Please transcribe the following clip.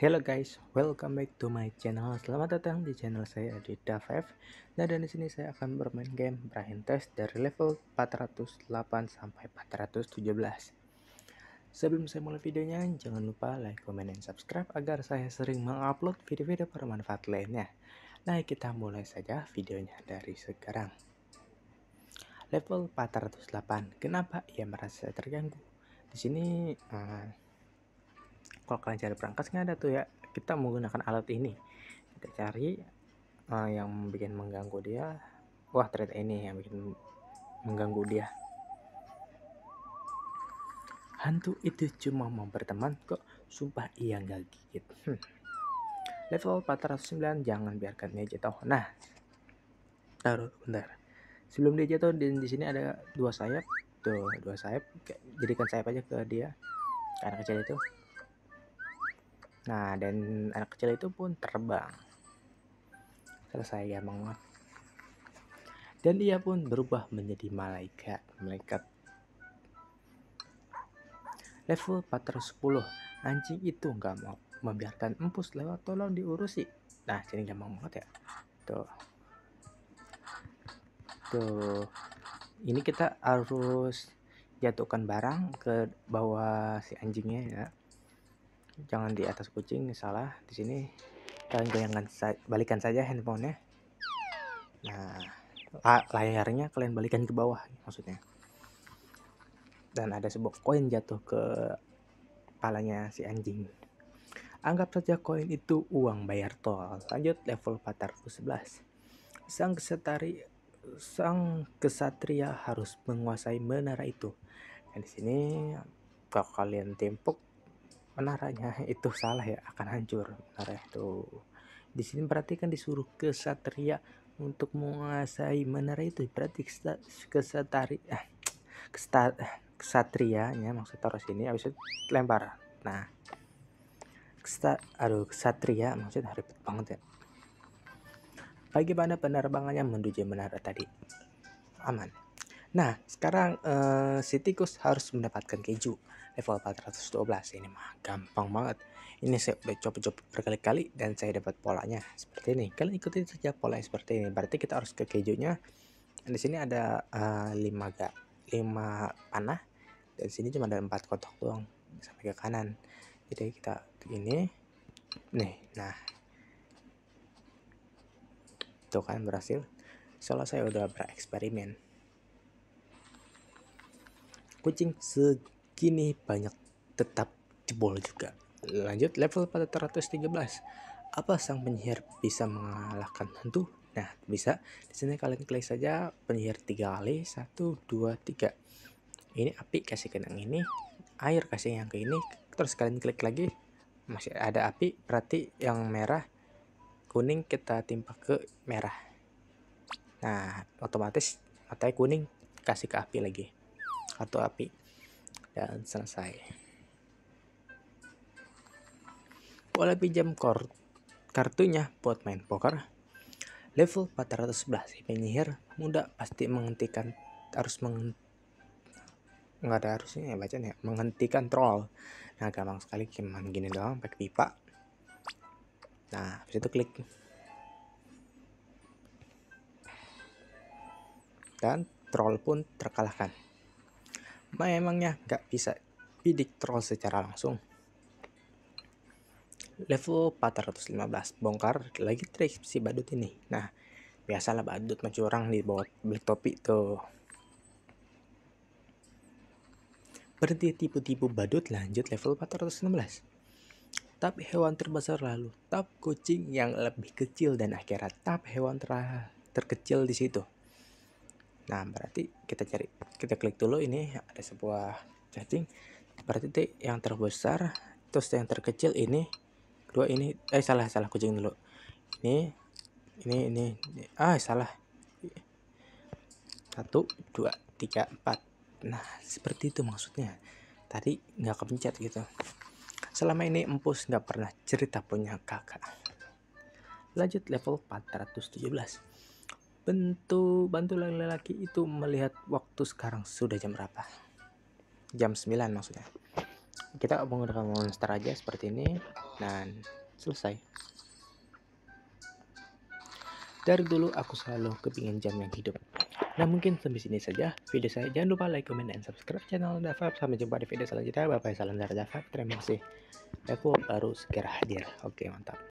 Hello guys, welcome back to my channel. Selamat datang di channel saya di Davev. Nah, dan di sini saya akan bermain game Brain Test dari level 408 sampai 417. Sebelum saya mulai videonya, jangan lupa like, comment, dan subscribe agar saya sering mengupload video-video bermanfaat lainnya. Nah, kita mulai saja videonya dari sekarang. Level 408. Kenapa ia merasa terganggu? Di sini uh, kalau kalian cari perangkas nggak ada tuh ya kita menggunakan alat ini kita cari uh, yang bikin mengganggu dia wah ternyata ini yang bikin mengganggu dia hantu itu cuma mau berteman kok sumpah ia nggak gigit hmm. level 409 jangan biarkan dia jatuh nah taruh bentar sebelum dia jatuh di, di sini ada dua sayap tuh dua sayap jadikan sayap aja ke dia karena kecil itu Nah, dan anak kecil itu pun terbang. Selesai ya Mang. Dan dia pun berubah menjadi malaikat. Malaikat level 410. Anjing itu nggak mau membiarkan empus lewat tolong diurusi. Nah, sini gampang banget ya. Tuh. Tuh. Ini kita harus jatuhkan barang ke bawah si anjingnya ya jangan di atas kucing salah di sini kalian goyangkan sa balikan saja handphonenya nah layarnya kalian balikan ke bawah maksudnya dan ada sebuah koin jatuh ke kepalanya si anjing anggap saja koin itu uang bayar tol lanjut level 411 sang kesetari sang kesatria harus menguasai menara itu dan di sini kalau kalian tempuk menaranya itu salah ya akan hancur menara itu di sini berarti kan disuruh kesatria untuk menguasai menara itu berarti kesatari eh, kestar, kesatrianya maksud taruh sini habis itu lempar nah ke aduh kesatria maksudnya ribet banget ya Bagaimana penerbangannya menuju menara tadi aman Nah, sekarang uh, si tikus harus mendapatkan keju level 412. Ini mah gampang banget. Ini saya udah coba-coba berkali-kali dan saya dapat polanya seperti ini. Kalian ikuti saja pola yang seperti ini. Berarti kita harus ke kejunya. Di sini ada uh, 5 gak 5 panah dan sini cuma ada empat kotak doang sampai ke kanan. Jadi kita ini nih. Nah, itu kan berhasil. Soalnya saya udah bereksperimen kucing segini banyak tetap jebol juga. Lanjut level pada 413. Apa sang penyihir bisa mengalahkan hantu? Nah, bisa. Di sini kalian klik saja penyihir tiga kali. Satu, dua, tiga. Ini api kasih ke yang ini, air kasih yang ke ini. Terus kalian klik lagi, masih ada api. Berarti yang merah, kuning kita timpa ke merah. Nah, otomatis matanya kuning kasih ke api lagi atau api dan selesai boleh pinjam kartunya buat main poker level 411 si penyihir muda pasti menghentikan harus meng nggak ada harusnya ya bacanya menghentikan troll nah gampang sekali gimana gini doang pakai pipa nah habis itu klik dan troll pun terkalahkan memangnya nah, nggak bisa bidik troll secara langsung. Level 415 bongkar lagi trik si badut ini. Nah, biasalah badut mencurang di bawah balik topi tuh. Berhenti tipu-tipu badut lanjut level 416. Tap hewan terbesar lalu, tap kucing yang lebih kecil dan akhirnya tap hewan ter terkecil di situ nah berarti kita cari kita klik dulu ini ada sebuah chatting berarti yang terbesar terus yang terkecil ini dua ini eh salah salah kucing dulu ini ini ini, ini. ah salah satu dua tiga empat nah seperti itu maksudnya tadi nggak kepencet gitu selama ini empus nggak pernah cerita punya kakak lanjut level 417 bantu bantu laki-laki itu melihat waktu sekarang sudah jam berapa. Jam 9 maksudnya. Kita menggunakan monster aja seperti ini dan selesai. Dari dulu aku selalu kepingin jam yang hidup. Nah mungkin sampai sini saja video saya. Jangan lupa like, comment, dan subscribe channel Davab. Sampai jumpa di video selanjutnya. Bapak Salam dari Davab. Terima kasih. Aku baru segera hadir. Oke mantap.